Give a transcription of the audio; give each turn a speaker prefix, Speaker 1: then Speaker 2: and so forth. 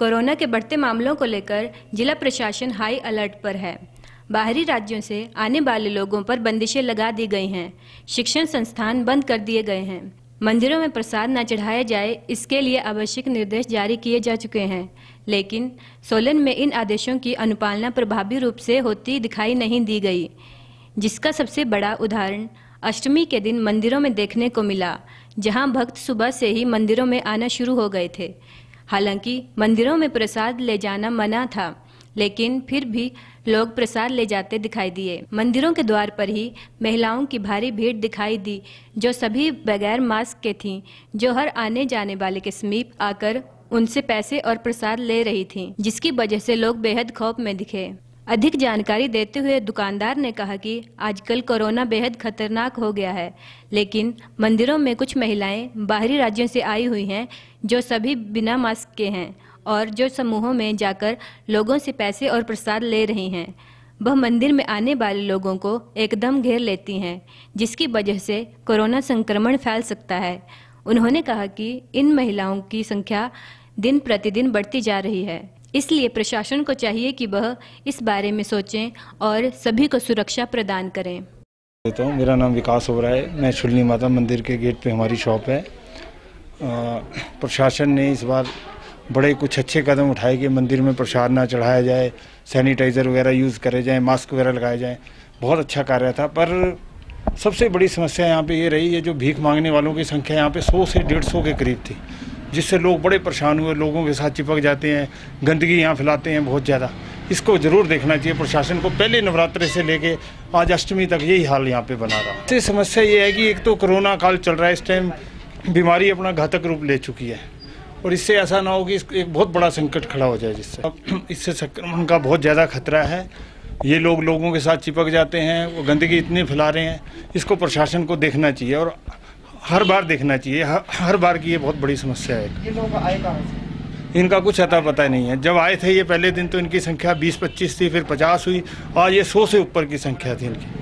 Speaker 1: corona के बढ़ते मामलों को लेकर जिला प्रशासन हाई अलर्ट पर है बाहरी राज्यों से आने वाले लोगों पर बंदिशें लगा दी गई हैं शिक्षण संस्थान बंद कर दिए गए हैं मंदिरों में प्रसाद न चढ़ाया जाए इसके लिए आवश्यक निर्देश जारी किए जा चुके हैं लेकिन सोलन में इन आदेशों की अनुपालना प्रभावी रूप से होती दिखाई नहीं दी गई जिसका सबसे बड़ा उदाहरण अष्टमी के दिन मंदिरों में देखने को मिला जहां भक्त सुबह से ही मंदिरों में आना शुरू हो गए थे हालांकि मंदिरों में प्रसाद ले जाना मना था लेकिन फिर भी लोग प्रसाद ले जाते दिखाई दिए मंदिरों के द्वार पर ही महिलाओं की भारी भीड़ दिखाई दी जो सभी बगैर मास्क के थीं, जो हर आने जाने वाले के समीप आकर उनसे पैसे और प्रसाद ले रही थीं, जिसकी वजह से लोग बेहद खौफ में दिखे अधिक जानकारी देते हुए दुकानदार ने कहा कि आजकल कोरोना बेहद खतरनाक हो गया है लेकिन मंदिरों में कुछ महिलाएं बाहरी राज्यों से आई हुई हैं जो सभी बिना मास्क के हैं और जो समूहों में जाकर लोगों से पैसे और प्रसाद ले रही हैं वह मंदिर में आने वाले लोगों को एकदम घेर लेती हैं जिसकी वजह से कोरोना संक्रमण फैल सकता है उन्होंने कहा कि इन महिलाओं की संख्या दिन प्रतिदिन बढ़ती जा रही है इसलिए प्रशासन को चाहिए कि वह इस बारे में सोचें और सभी को सुरक्षा प्रदान करें
Speaker 2: तो मेरा नाम विकास हो रहा है मैं शुल्ली माता मंदिर के गेट पे हमारी शॉप है प्रशासन ने इस बार बड़े कुछ अच्छे कदम उठाए कि मंदिर में प्रसाद ना चढ़ाया जाए सैनिटाइज़र वगैरह यूज़ करे जाए मास्क वगैरह लगाए जाए बहुत अच्छा कार्य था पर सबसे बड़ी समस्या यहाँ पे ये रही है जो भीख मांगने वालों की संख्या यहाँ पे 100 से 150 के करीब थी जिससे लोग बड़े परेशान हुए लोगों के साथ चिपक जाते हैं गंदगी यहाँ फैलाते हैं बहुत ज़्यादा इसको ज़रूर देखना चाहिए प्रशासन को पहले नवरात्रे से लेके आज अष्टमी तक यही हाल यहाँ पे बना रहा है समस्या ये है कि एक तो कोरोना काल चल रहा है इस टाइम बीमारी अपना घातक रूप ले चुकी है और इससे ऐसा ना हो कि एक बहुत बड़ा संकट खड़ा हो जाए जिससे अब इससे संक्रमण का बहुत ज़्यादा खतरा है ये लोग लोगों के साथ चिपक जाते हैं वो गंदगी इतनी फैला रहे हैं इसको प्रशासन को देखना चाहिए और हर बार देखना चाहिए हर, बार की ये बहुत बड़ी समस्या है ये लोग आए कहाँ से इनका कुछ अता पता नहीं है जब आए थे ये पहले दिन तो इनकी संख्या 20-25
Speaker 1: थी फिर 50 हुई और ये 100 से ऊपर की संख्या थी इनकी